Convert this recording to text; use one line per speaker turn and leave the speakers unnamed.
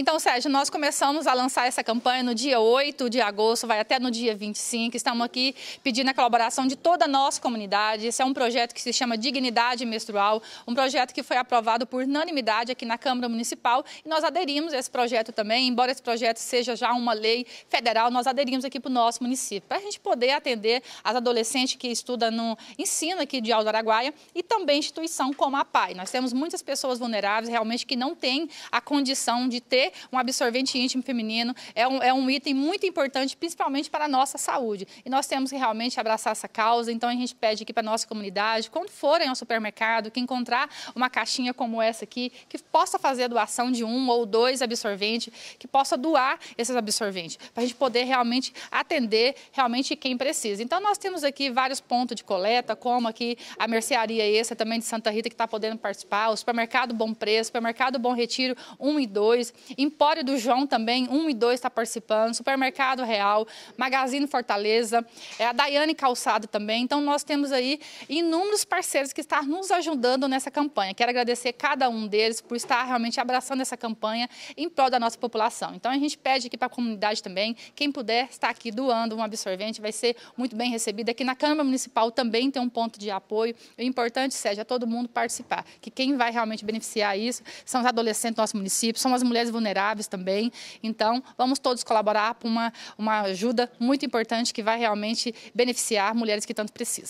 Então, Sérgio, nós começamos a lançar essa campanha no dia 8 de agosto, vai até no dia 25. Estamos aqui pedindo a colaboração de toda a nossa comunidade. Esse é um projeto que se chama Dignidade Menstrual, um projeto que foi aprovado por unanimidade aqui na Câmara Municipal e nós aderimos a esse projeto também, embora esse projeto seja já uma lei federal, nós aderimos aqui para o nosso município, para a gente poder atender as adolescentes que estudam no ensino aqui de Aldo Araguaia e também instituição como a PAI. Nós temos muitas pessoas vulneráveis realmente que não têm a condição de ter um absorvente íntimo feminino é um, é um item muito importante, principalmente para a nossa saúde. E nós temos que realmente abraçar essa causa, então a gente pede aqui para a nossa comunidade, quando forem ao supermercado, que encontrar uma caixinha como essa aqui, que possa fazer a doação de um ou dois absorventes, que possa doar esses absorventes, para a gente poder realmente atender realmente quem precisa. Então, nós temos aqui vários pontos de coleta, como aqui a mercearia essa também de Santa Rita, que está podendo participar, o supermercado Bom Preço, supermercado Bom Retiro 1 e 2, Empório do João também, 1 e 2 está participando, Supermercado Real, Magazine Fortaleza, é, a Daiane Calçado também. Então, nós temos aí inúmeros parceiros que estão nos ajudando nessa campanha. Quero agradecer cada um deles por estar realmente abraçando essa campanha em prol da nossa população. Então, a gente pede aqui para a comunidade também, quem puder estar aqui doando um absorvente, vai ser muito bem recebido. Aqui na Câmara Municipal também tem um ponto de apoio. O importante, Sérgio, é todo mundo participar, que quem vai realmente beneficiar isso são os adolescentes do nosso município, são as mulheres vulneráveis vulneráveis também. Então, vamos todos colaborar para uma, uma ajuda muito importante que vai realmente beneficiar mulheres que tanto precisam.